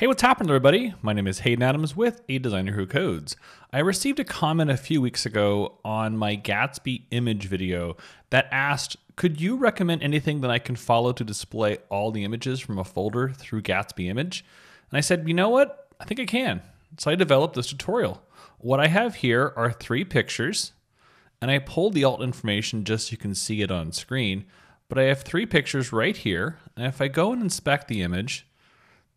Hey, what's happening, everybody? My name is Hayden Adams with A Designer Who Codes. I received a comment a few weeks ago on my Gatsby image video that asked, could you recommend anything that I can follow to display all the images from a folder through Gatsby image? And I said, you know what? I think I can. So I developed this tutorial. What I have here are three pictures, and I pulled the alt information just so you can see it on screen. But I have three pictures right here, and if I go and inspect the image,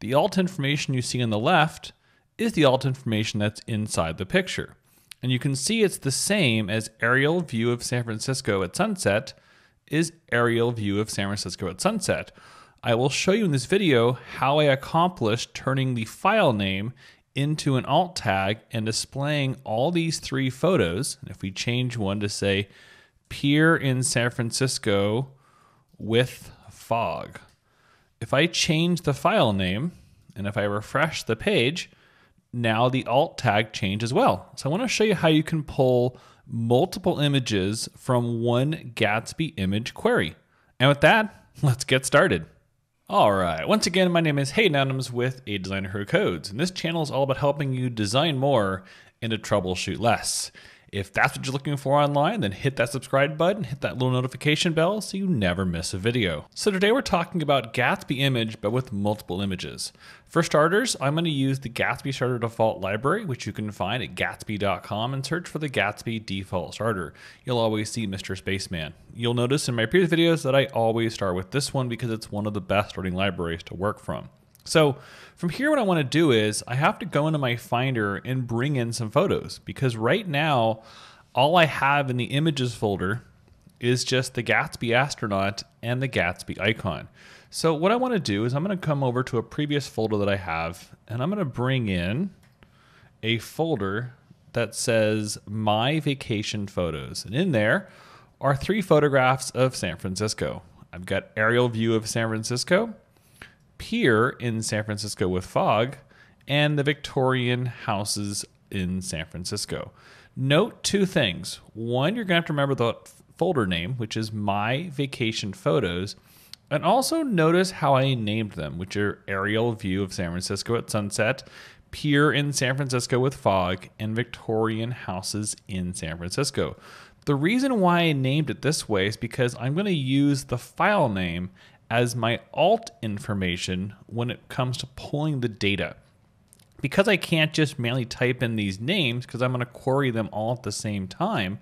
the alt information you see on the left is the alt information that's inside the picture. And you can see it's the same as aerial view of San Francisco at sunset is aerial view of San Francisco at sunset. I will show you in this video how I accomplished turning the file name into an alt tag and displaying all these three photos. And if we change one to say pier in San Francisco with fog, if I change the file name and if I refresh the page, now the alt tag change as well. So I wanna show you how you can pull multiple images from one Gatsby image query. And with that, let's get started. All right, once again, my name is Hayden Adams with A Designer Who Codes, and this channel is all about helping you design more and to troubleshoot less. If that's what you're looking for online, then hit that subscribe button, hit that little notification bell so you never miss a video. So today we're talking about Gatsby image, but with multiple images. For starters, I'm going to use the Gatsby Starter Default Library, which you can find at gatsby.com and search for the Gatsby Default Starter. You'll always see Mr. Spaceman. You'll notice in my previous videos that I always start with this one because it's one of the best starting libraries to work from. So from here, what I want to do is I have to go into my Finder and bring in some photos because right now, all I have in the images folder is just the Gatsby astronaut and the Gatsby icon. So what I want to do is I'm going to come over to a previous folder that I have and I'm going to bring in a folder that says my vacation photos. And in there are three photographs of San Francisco. I've got aerial view of San Francisco. Pier in San Francisco with fog, and the Victorian houses in San Francisco. Note two things. One, you're going to have to remember the folder name, which is My Vacation Photos. And also notice how I named them, which are aerial view of San Francisco at sunset, pier in San Francisco with fog, and Victorian houses in San Francisco. The reason why I named it this way is because I'm going to use the file name as my alt information when it comes to pulling the data. Because I can't just manually type in these names because I'm going to query them all at the same time,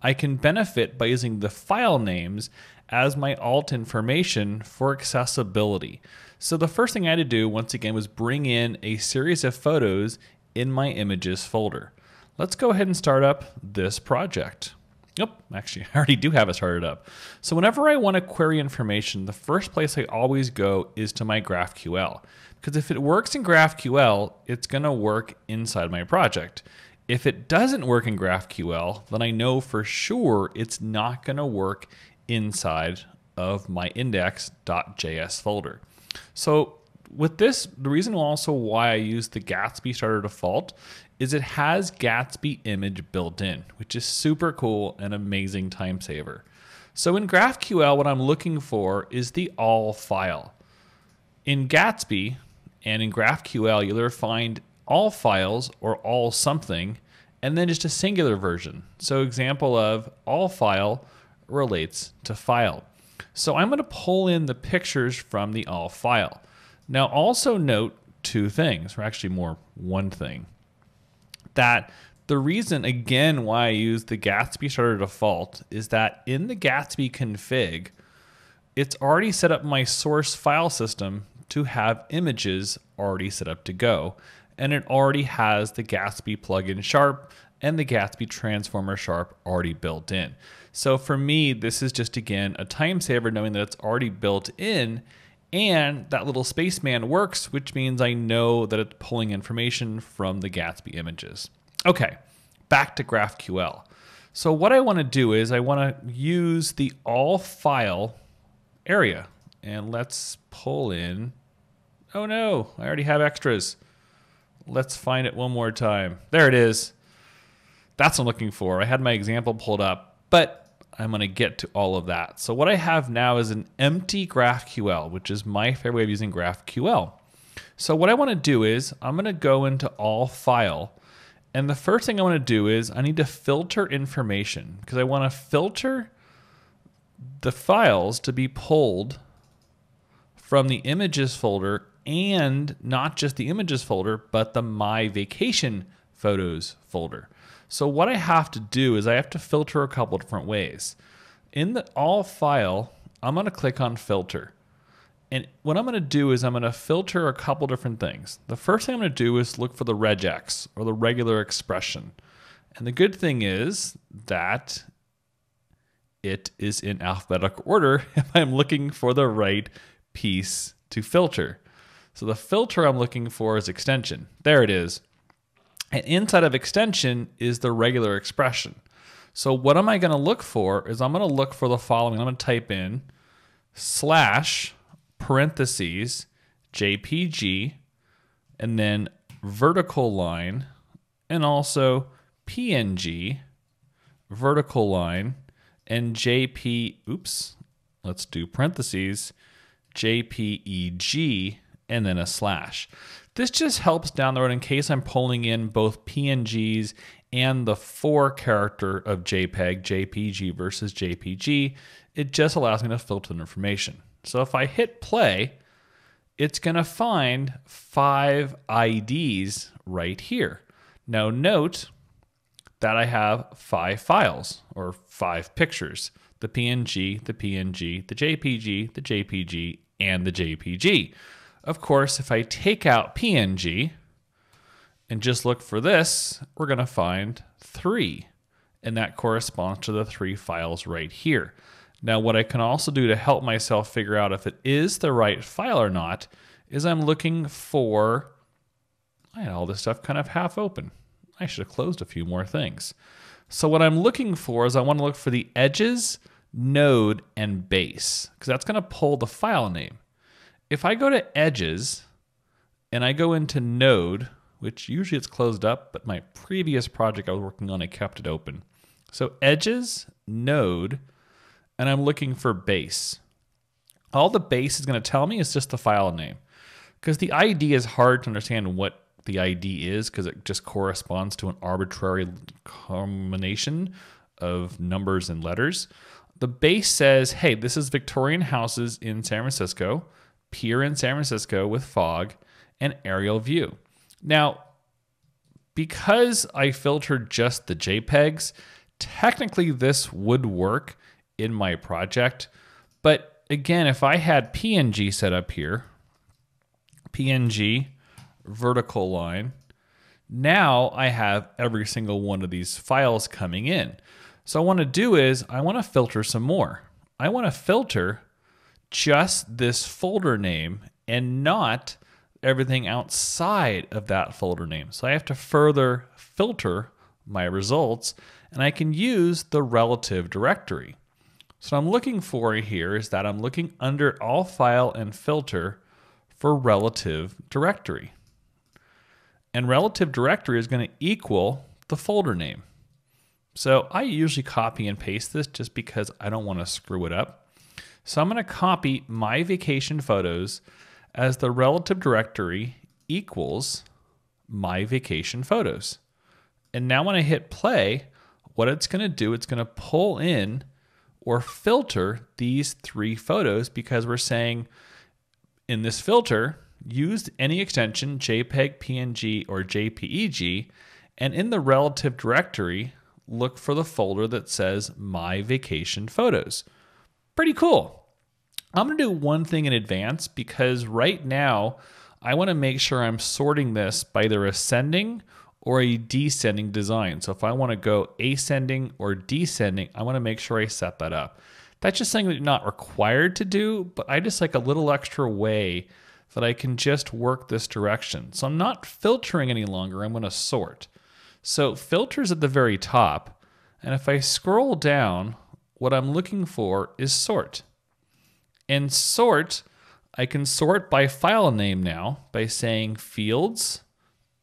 I can benefit by using the file names as my alt information for accessibility. So the first thing I had to do once again was bring in a series of photos in my images folder. Let's go ahead and start up this project. Yep, actually, I already do have it started up. So whenever I want to query information, the first place I always go is to my GraphQL. Because if it works in GraphQL, it's going to work inside my project. If it doesn't work in GraphQL, then I know for sure it's not going to work inside of my index.js folder. So with this, the reason also why I use the Gatsby starter default is it has Gatsby image built in, which is super cool and amazing time saver. So in GraphQL, what I'm looking for is the all file. In Gatsby and in GraphQL, you'll find all files or all something, and then just a singular version. So example of all file relates to file. So I'm gonna pull in the pictures from the all file. Now also note two things, or actually more one thing that the reason, again, why I use the Gatsby starter default is that in the Gatsby config, it's already set up my source file system to have images already set up to go. And it already has the Gatsby plugin sharp and the Gatsby transformer sharp already built in. So for me, this is just again a time saver knowing that it's already built in and that little spaceman works, which means I know that it's pulling information from the Gatsby images. Okay, back to GraphQL. So what I want to do is I want to use the all file area. And let's pull in, oh no, I already have extras. Let's find it one more time. There it is. That's what I'm looking for. I had my example pulled up, but I'm going to get to all of that. So what I have now is an empty GraphQL, which is my favorite way of using GraphQL. So what I want to do is I'm going to go into all file. And the first thing I want to do is I need to filter information because I want to filter the files to be pulled from the images folder and not just the images folder, but the my vacation photos folder. So what I have to do is I have to filter a couple different ways. In the all file, I'm going to click on filter. And what I'm going to do is I'm going to filter a couple different things. The first thing I'm going to do is look for the regex or the regular expression. And the good thing is that it is in alphabetical order if I'm looking for the right piece to filter. So the filter I'm looking for is extension. There it is. And inside of extension is the regular expression. So what am I going to look for is I'm going to look for the following. I'm going to type in slash parentheses JPG and then vertical line and also PNG vertical line and JP oops let's do parentheses JPEG and then a slash. This just helps down the road in case I'm pulling in both PNGs and the four character of JPEG, JPG versus JPG. It just allows me to filter the information. So if I hit play, it's going to find five IDs right here. Now note that I have five files or five pictures, the PNG, the PNG, the JPG, the JPG, and the JPG. Of course, if I take out PNG and just look for this, we're going to find three. And that corresponds to the three files right here. Now, what I can also do to help myself figure out if it is the right file or not is I'm looking for, I had all this stuff kind of half open. I should have closed a few more things. So what I'm looking for is I want to look for the edges, node, and base, because that's going to pull the file name if I go to edges and I go into node, which usually it's closed up, but my previous project I was working on, I kept it open. So edges, node, and I'm looking for base. All the base is going to tell me is just the file name because the ID is hard to understand what the ID is because it just corresponds to an arbitrary combination of numbers and letters. The base says, hey, this is Victorian houses in San Francisco pier in San Francisco with fog and aerial view. Now, because I filtered just the JPEGs, technically this would work in my project. But again, if I had PNG set up here, PNG, vertical line, now I have every single one of these files coming in. So I wanna do is I wanna filter some more. I wanna filter just this folder name and not everything outside of that folder name. So I have to further filter my results and I can use the relative directory. So I'm looking for here is that I'm looking under all file and filter for relative directory. And relative directory is going to equal the folder name. So I usually copy and paste this just because I don't want to screw it up. So I'm going to copy my vacation photos as the relative directory equals my vacation photos. And now when I hit play, what it's going to do, it's going to pull in or filter these three photos because we're saying in this filter, use any extension, JPEG, PNG, or JPEG, and in the relative directory, look for the folder that says My Vacation Photos pretty cool. I'm going to do one thing in advance because right now I want to make sure I'm sorting this by either ascending or a descending design. So if I want to go ascending or descending, I want to make sure I set that up. That's just something that you're not required to do, but I just like a little extra way that I can just work this direction. So I'm not filtering any longer, I'm gonna sort. So filters at the very top, and if I scroll down, what I'm looking for is sort. And sort, I can sort by file name now by saying fields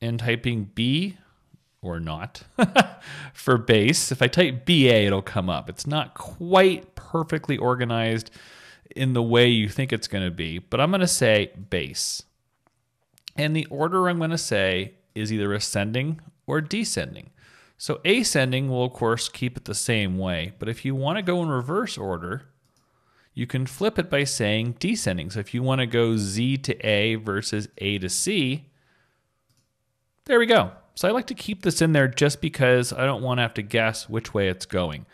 and typing B or not for base. If I type BA, it'll come up. It's not quite perfectly organized in the way you think it's going to be, but I'm going to say base. And the order I'm going to say is either ascending or descending. So ascending will, of course, keep it the same way. But if you want to go in reverse order, you can flip it by saying descending. So if you want to go Z to A versus A to C, there we go. So I like to keep this in there just because I don't want to have to guess which way it's going.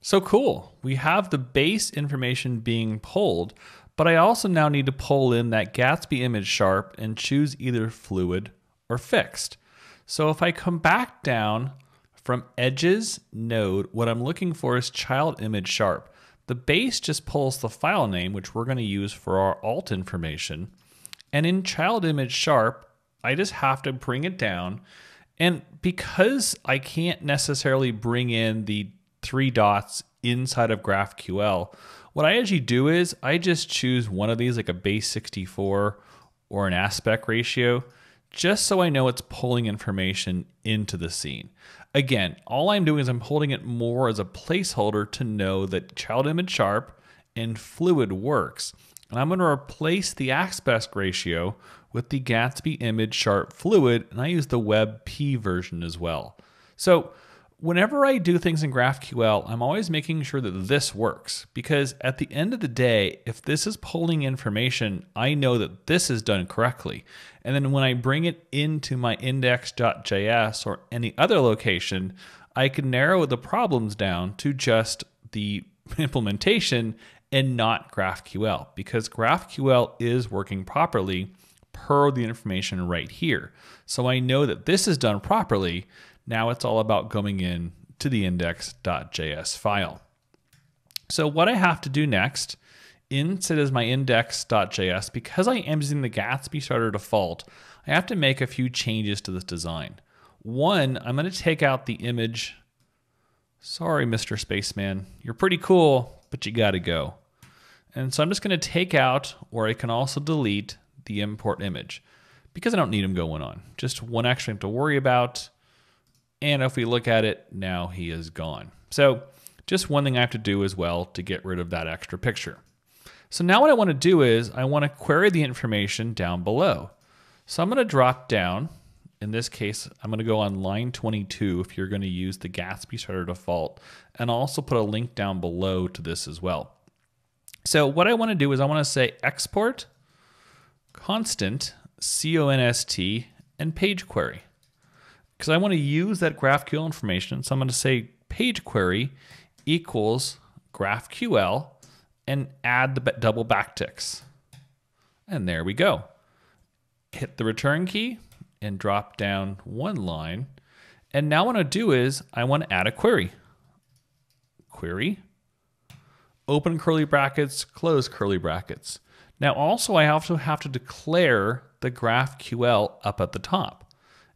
So cool. We have the base information being pulled, but I also now need to pull in that Gatsby image sharp and choose either fluid or fixed. So if I come back down, from edges, node, what I'm looking for is child image sharp. The base just pulls the file name, which we're gonna use for our alt information. And in child image sharp, I just have to bring it down. And because I can't necessarily bring in the three dots inside of GraphQL, what I actually do is I just choose one of these like a base 64 or an aspect ratio just so I know it's pulling information into the scene. Again, all I'm doing is I'm holding it more as a placeholder to know that child image sharp and fluid works. And I'm going to replace the aspect ratio with the Gatsby image sharp fluid, and I use the WebP version as well. So whenever I do things in GraphQL, I'm always making sure that this works because at the end of the day, if this is pulling information, I know that this is done correctly. And then when I bring it into my index.js or any other location, I can narrow the problems down to just the implementation and not GraphQL because GraphQL is working properly per the information right here. So I know that this is done properly now it's all about going in to the index.js file. So what I have to do next, instead as my index.js, because I am using the Gatsby starter default, I have to make a few changes to this design. One, I'm gonna take out the image. Sorry, Mr. Spaceman, you're pretty cool, but you gotta go. And so I'm just gonna take out, or I can also delete the import image because I don't need them going on. Just one extra thing to worry about. And if we look at it, now he is gone. So just one thing I have to do as well to get rid of that extra picture. So now what I want to do is I want to query the information down below. So I'm going to drop down. In this case, I'm going to go on line 22 if you're going to use the Gatsby Starter default. And I'll also put a link down below to this as well. So what I want to do is I want to say export constant, C-O-N-S-T, and page query because I want to use that GraphQL information. So I'm going to say page query equals GraphQL and add the double backticks. And there we go. Hit the return key and drop down one line. And now what I do is I want to add a query. Query, open curly brackets, close curly brackets. Now also I also have to declare the GraphQL up at the top.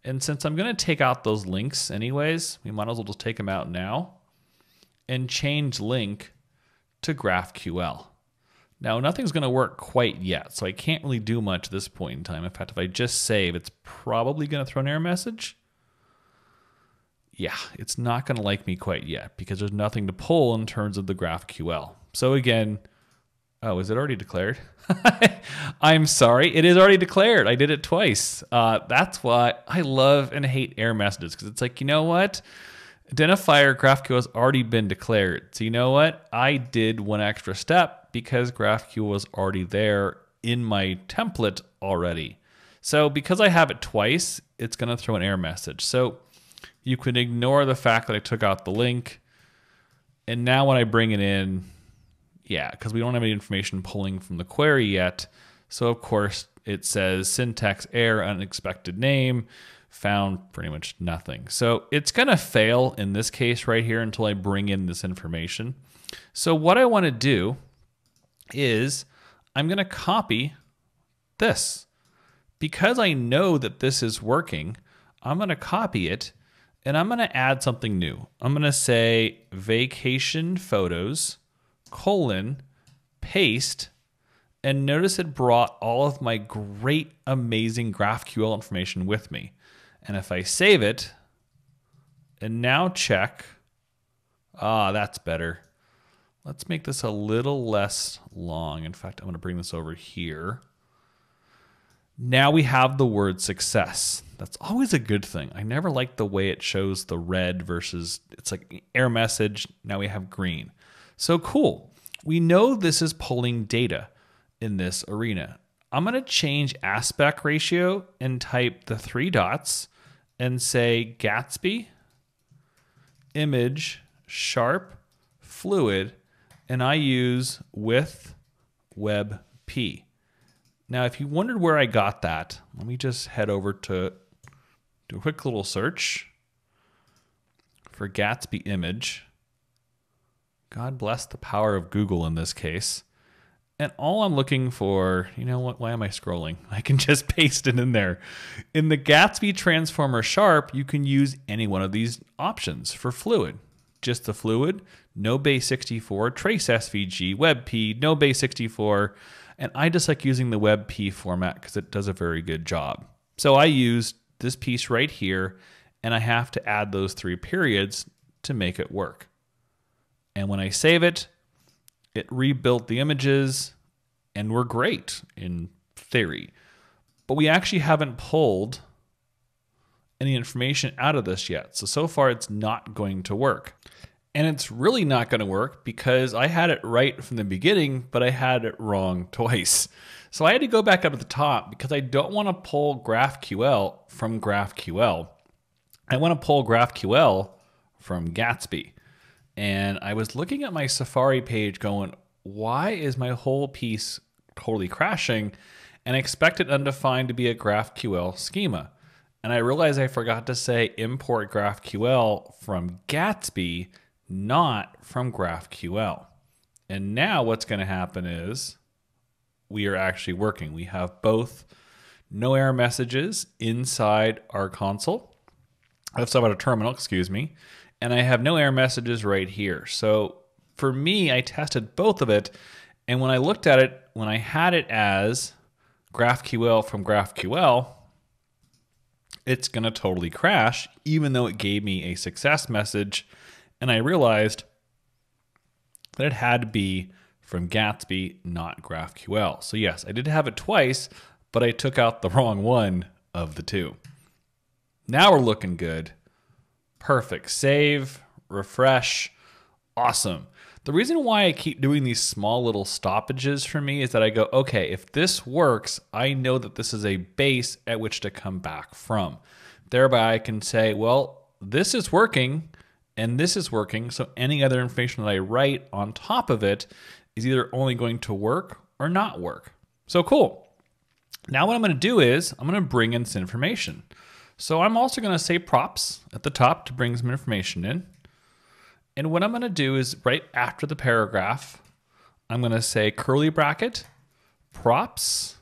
And since I'm going to take out those links anyways, we might as well just take them out now and change link to GraphQL. Now, nothing's going to work quite yet, so I can't really do much at this point in time. In fact, if I just save, it's probably going to throw an error message. Yeah, it's not going to like me quite yet because there's nothing to pull in terms of the GraphQL. So again, Oh, is it already declared? I'm sorry, it is already declared. I did it twice. Uh, that's why I love and hate error messages because it's like, you know what? identifier GraphQL has already been declared. So you know what? I did one extra step because GraphQL was already there in my template already. So because I have it twice, it's going to throw an error message. So you can ignore the fact that I took out the link. And now when I bring it in, yeah, because we don't have any information pulling from the query yet. So of course it says syntax error, unexpected name, found pretty much nothing. So it's gonna fail in this case right here until I bring in this information. So what I wanna do is I'm gonna copy this. Because I know that this is working, I'm gonna copy it and I'm gonna add something new. I'm gonna say vacation photos colon, paste, and notice it brought all of my great, amazing GraphQL information with me. And if I save it and now check, ah, that's better. Let's make this a little less long. In fact, I'm going to bring this over here. Now we have the word success. That's always a good thing. I never like the way it shows the red versus, it's like error message. Now we have green. So cool. We know this is pulling data in this arena. I'm going to change aspect ratio and type the three dots and say Gatsby, image, sharp, fluid, and I use with WebP. Now, if you wondered where I got that, let me just head over to do a quick little search for Gatsby image. God bless the power of Google in this case. And all I'm looking for, you know what? Why am I scrolling? I can just paste it in there. In the Gatsby Transformer Sharp, you can use any one of these options for fluid. Just the fluid, no base 64, trace SVG, WebP, no base 64. And I just like using the WebP format because it does a very good job. So I used this piece right here, and I have to add those three periods to make it work. And when I save it, it rebuilt the images and we're great in theory. But we actually haven't pulled any information out of this yet. So, so far it's not going to work. And it's really not going to work because I had it right from the beginning, but I had it wrong twice. So I had to go back up at the top because I don't want to pull GraphQL from GraphQL. I want to pull GraphQL from Gatsby and I was looking at my Safari page going, why is my whole piece totally crashing? And I expected undefined to be a GraphQL schema. And I realized I forgot to say import GraphQL from Gatsby, not from GraphQL. And now what's going to happen is we are actually working. We have both no error messages inside our console. Let's talk about a terminal, excuse me and I have no error messages right here. So for me, I tested both of it. And when I looked at it, when I had it as GraphQL from GraphQL, it's going to totally crash, even though it gave me a success message. And I realized that it had to be from Gatsby, not GraphQL. So yes, I did have it twice, but I took out the wrong one of the two. Now we're looking good. Perfect. Save, refresh. Awesome. The reason why I keep doing these small little stoppages for me is that I go, okay, if this works, I know that this is a base at which to come back from. Thereby, I can say, well, this is working and this is working. So any other information that I write on top of it is either only going to work or not work. So cool. Now what I'm gonna do is I'm gonna bring in this information. So I'm also going to say props at the top to bring some information in. And what I'm going to do is right after the paragraph, I'm going to say curly bracket props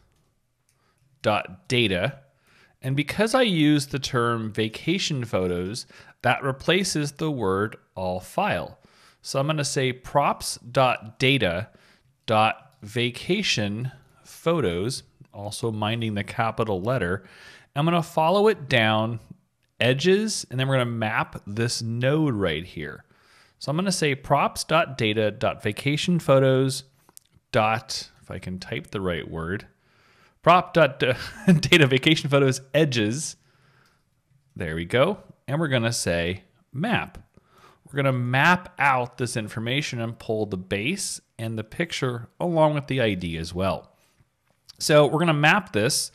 dot data. And because I use the term vacation photos, that replaces the word all file. So I'm going to say props dot data dot vacation photos, also minding the capital letter, I'm going to follow it down edges, and then we're going to map this node right here. So I'm going to say props.data.vacationphotos. Dot, if I can type the right word, prop.datavacationphotos vacation photos edges. There we go. And we're going to say map. We're going to map out this information and pull the base and the picture along with the ID as well. So we're going to map this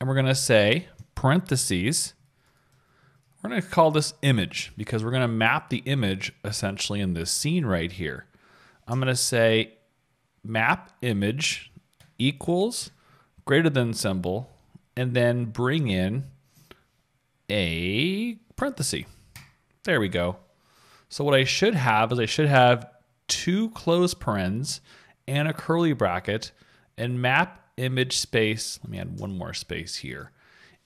and we're going to say parentheses, we're going to call this image because we're going to map the image essentially in this scene right here. I'm going to say map image equals greater than symbol and then bring in a parenthesis. There we go. So what I should have is I should have two close parens and a curly bracket and map image space. Let me add one more space here.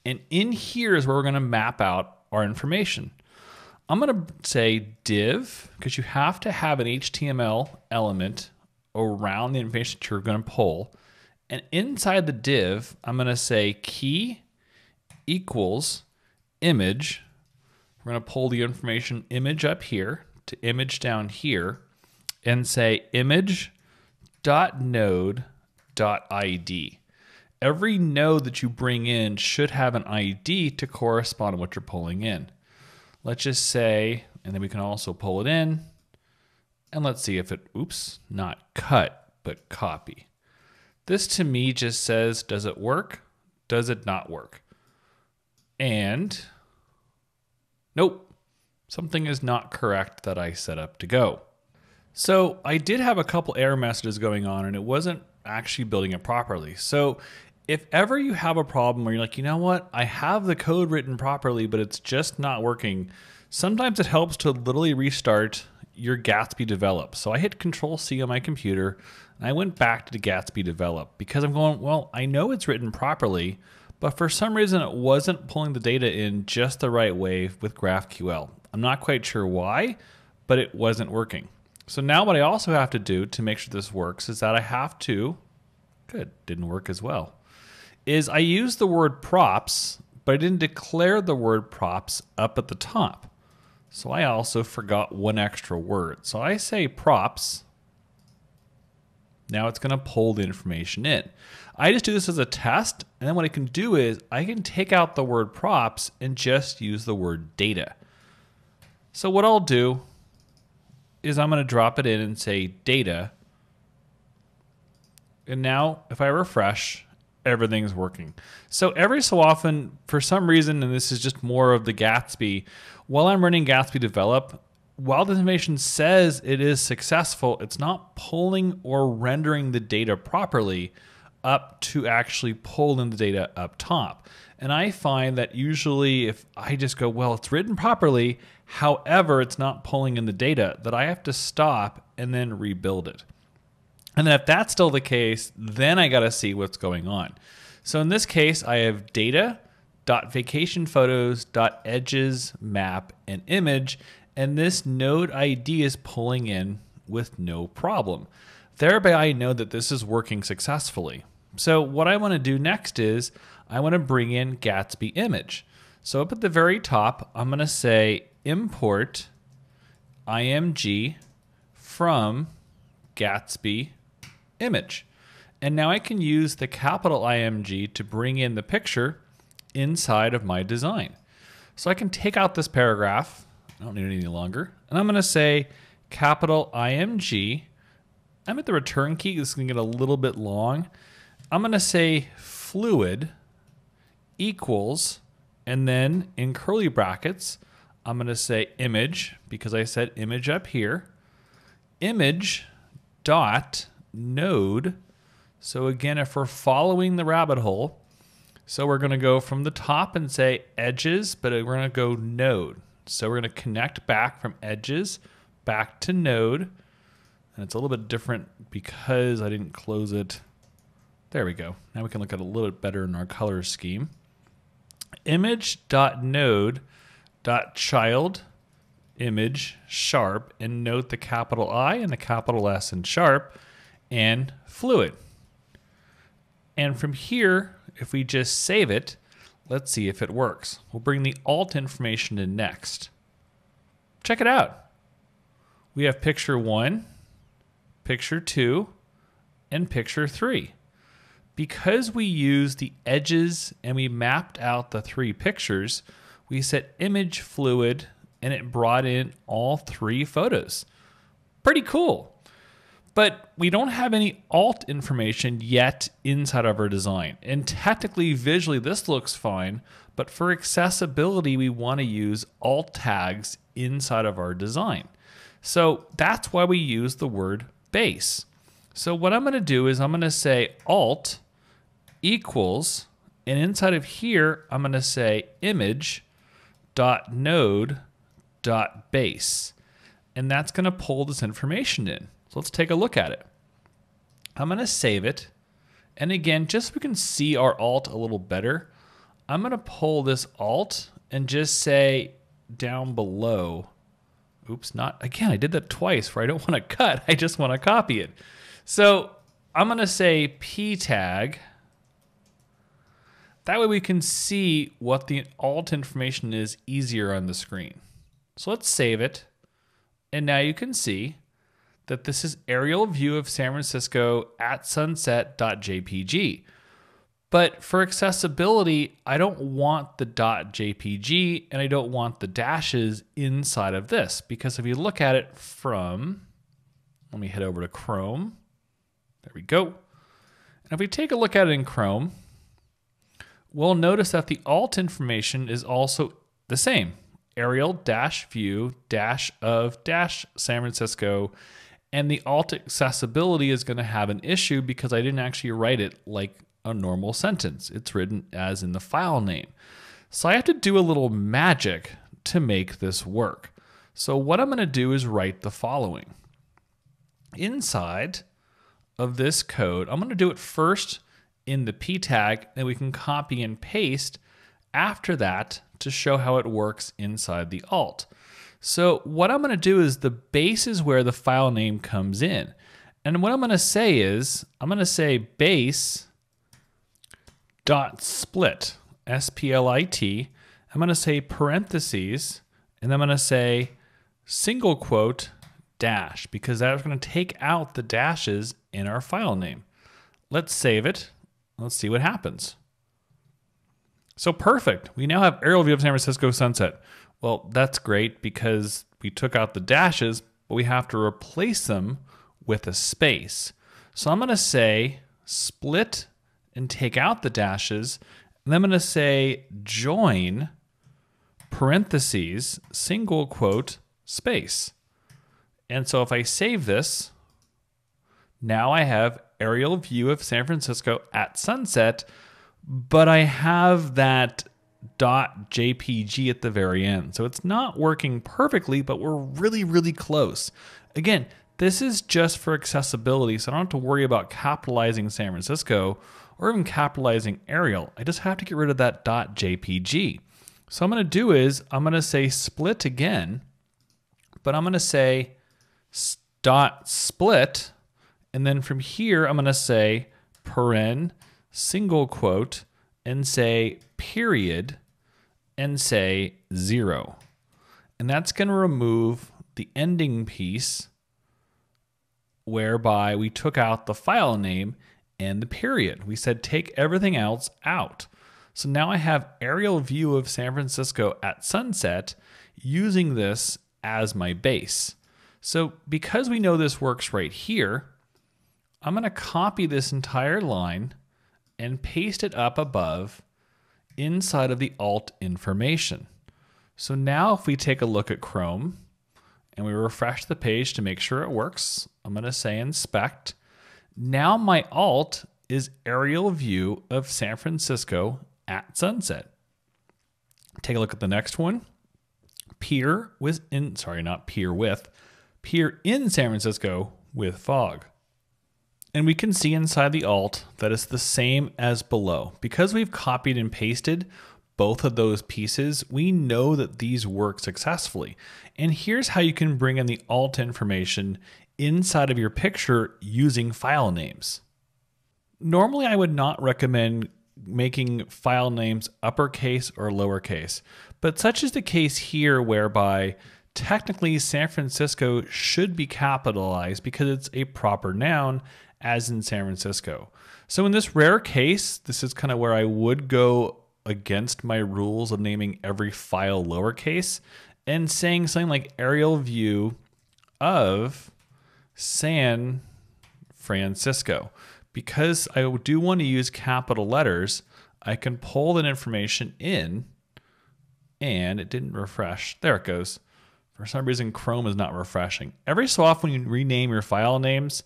And in here is where we're going to map out our information. I'm going to say div because you have to have an HTML element around the information that you're going to pull. And inside the div, I'm going to say key equals image. We're going to pull the information image up here to image down here and say image dot node dot ID every node that you bring in should have an ID to correspond to what you're pulling in. Let's just say, and then we can also pull it in, and let's see if it, oops, not cut, but copy. This to me just says, does it work? Does it not work? And nope, something is not correct that I set up to go. So I did have a couple error messages going on and it wasn't actually building it properly. So if ever you have a problem where you're like, you know what, I have the code written properly, but it's just not working, sometimes it helps to literally restart your Gatsby develop. So I hit Control C on my computer and I went back to the Gatsby develop because I'm going, well, I know it's written properly, but for some reason it wasn't pulling the data in just the right way with GraphQL. I'm not quite sure why, but it wasn't working. So now what I also have to do to make sure this works is that I have to, good, didn't work as well is I used the word props, but I didn't declare the word props up at the top. So I also forgot one extra word. So I say props. Now it's gonna pull the information in. I just do this as a test, and then what I can do is I can take out the word props and just use the word data. So what I'll do is I'm gonna drop it in and say data. And now if I refresh, everything's working. So every so often, for some reason, and this is just more of the Gatsby, while I'm running Gatsby develop, while the information says it is successful, it's not pulling or rendering the data properly up to actually pull in the data up top. And I find that usually if I just go, well, it's written properly, however, it's not pulling in the data, that I have to stop and then rebuild it. And then if that's still the case, then I got to see what's going on. So in this case, I have data dot vacation photos dot edges map and image. And this node ID is pulling in with no problem. Thereby, I know that this is working successfully. So what I want to do next is I want to bring in Gatsby image. So up at the very top, I'm going to say import img from Gatsby image. And now I can use the capital IMG to bring in the picture inside of my design. So I can take out this paragraph, I don't need it any longer, and I'm gonna say capital IMG. I'm at the return key, this is gonna get a little bit long. I'm gonna say fluid equals, and then in curly brackets, I'm gonna say image, because I said image up here, image dot node. So again, if we're following the rabbit hole, so we're gonna go from the top and say edges, but we're gonna go node. So we're gonna connect back from edges back to node. And it's a little bit different because I didn't close it. There we go. Now we can look at it a little bit better in our color scheme. Image.node.child image sharp and note the capital I and the capital S in sharp and fluid. And from here, if we just save it, let's see if it works. We'll bring the alt information in next. Check it out. We have picture one, picture two, and picture three. Because we used the edges and we mapped out the three pictures, we set image fluid and it brought in all three photos. Pretty cool but we don't have any alt information yet inside of our design. And technically, visually, this looks fine, but for accessibility, we want to use alt tags inside of our design. So that's why we use the word base. So what I'm going to do is I'm going to say alt equals, and inside of here, I'm going to say image dot node dot base. And that's going to pull this information in. So let's take a look at it. I'm gonna save it. And again, just so we can see our alt a little better, I'm gonna pull this alt and just say down below, oops, not, again, I did that twice where I don't wanna cut, I just wanna copy it. So I'm gonna say p tag, that way we can see what the alt information is easier on the screen. So let's save it. And now you can see that this is aerial view of San Francisco at sunset.jpg. But for accessibility, I don't want the .jpg and I don't want the dashes inside of this because if you look at it from, let me head over to Chrome. There we go. And if we take a look at it in Chrome, we'll notice that the alt information is also the same. Aerial dash view dash of dash San Francisco and the alt accessibility is going to have an issue because I didn't actually write it like a normal sentence. It's written as in the file name. So I have to do a little magic to make this work. So what I'm going to do is write the following. Inside of this code, I'm going to do it first in the p tag, and we can copy and paste after that to show how it works inside the alt. So what I'm gonna do is the base is where the file name comes in. And what I'm gonna say is, I'm gonna say base dot split, S-P-L-I-T. I'm gonna say parentheses, and I'm gonna say single quote dash, because that's gonna take out the dashes in our file name. Let's save it, let's see what happens. So perfect. We now have aerial view of San Francisco sunset. Well, that's great because we took out the dashes, but we have to replace them with a space. So I'm going to say split and take out the dashes. And I'm going to say join parentheses, single quote, space. And so if I save this, now I have aerial view of San Francisco at sunset but I have that .jpg at the very end. So it's not working perfectly, but we're really, really close. Again, this is just for accessibility, so I don't have to worry about capitalizing San Francisco or even capitalizing Arial. I just have to get rid of that .jpg. So I'm gonna do is, I'm gonna say split again, but I'm gonna say dot split, and then from here, I'm gonna say paren single quote and say period and say zero. And that's going to remove the ending piece whereby we took out the file name and the period. We said take everything else out. So now I have aerial view of San Francisco at sunset using this as my base. So because we know this works right here, I'm going to copy this entire line and paste it up above inside of the alt information. So now if we take a look at Chrome and we refresh the page to make sure it works, I'm gonna say inspect. Now my alt is aerial view of San Francisco at sunset. Take a look at the next one. Pier with in sorry, not pier with, pier in San Francisco with fog. And we can see inside the alt that it's the same as below. Because we've copied and pasted both of those pieces, we know that these work successfully. And here's how you can bring in the alt information inside of your picture using file names. Normally I would not recommend making file names uppercase or lowercase, but such is the case here whereby technically San Francisco should be capitalized because it's a proper noun as in San Francisco. So in this rare case, this is kind of where I would go against my rules of naming every file lowercase and saying something like aerial view of San Francisco. Because I do want to use capital letters, I can pull that information in and it didn't refresh. There it goes. For some reason, Chrome is not refreshing. Every so often when you rename your file names,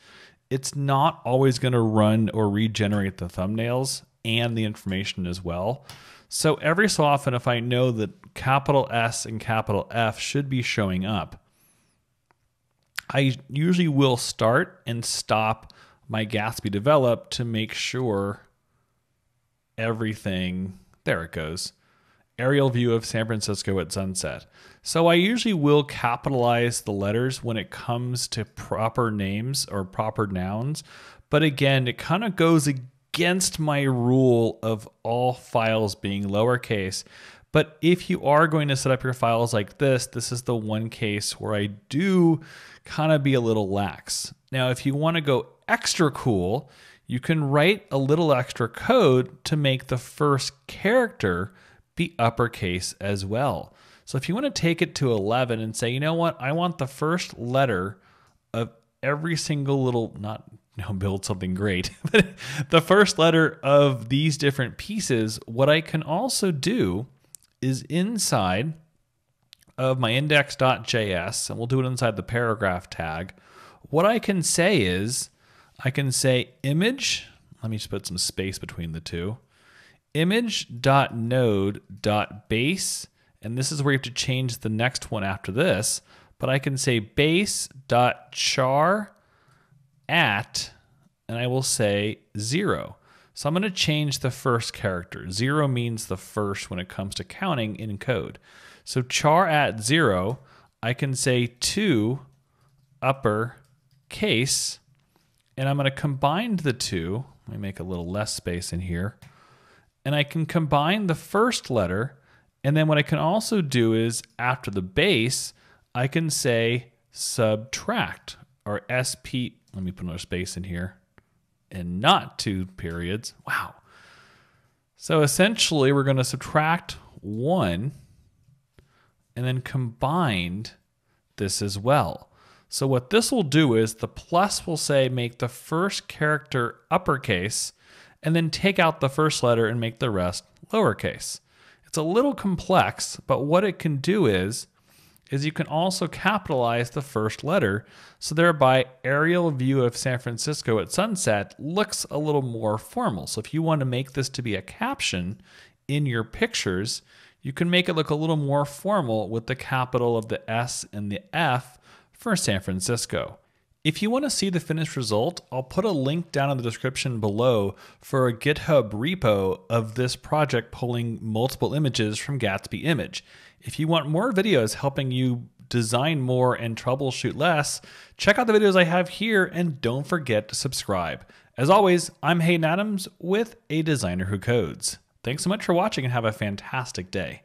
it's not always going to run or regenerate the thumbnails and the information as well. So every so often, if I know that capital S and capital F should be showing up, I usually will start and stop my Gatsby develop to make sure everything, there it goes, aerial view of San Francisco at sunset. So I usually will capitalize the letters when it comes to proper names or proper nouns. But again, it kind of goes against my rule of all files being lowercase. But if you are going to set up your files like this, this is the one case where I do kind of be a little lax. Now, if you want to go extra cool, you can write a little extra code to make the first character the uppercase as well. So if you want to take it to 11 and say, you know what, I want the first letter of every single little, not you know, build something great, but the first letter of these different pieces, what I can also do is inside of my index.js, and we'll do it inside the paragraph tag, what I can say is, I can say image, let me just put some space between the two, image.node.base, and this is where you have to change the next one after this, but I can say base.char at, and I will say zero. So I'm gonna change the first character. Zero means the first when it comes to counting in code. So char at zero, I can say two upper case, and I'm gonna combine the two. Let me make a little less space in here and I can combine the first letter. And then what I can also do is after the base, I can say subtract or SP. Let me put another space in here and not two periods. Wow. So essentially, we're going to subtract one and then combine this as well. So what this will do is the plus will say make the first character uppercase and then take out the first letter and make the rest lowercase. It's a little complex, but what it can do is is you can also capitalize the first letter, so thereby aerial view of San Francisco at sunset looks a little more formal. So if you want to make this to be a caption in your pictures, you can make it look a little more formal with the capital of the S and the F for San Francisco. If you want to see the finished result, I'll put a link down in the description below for a GitHub repo of this project pulling multiple images from Gatsby image. If you want more videos helping you design more and troubleshoot less, check out the videos I have here and don't forget to subscribe. As always, I'm Hayden Adams with A Designer Who Codes. Thanks so much for watching and have a fantastic day.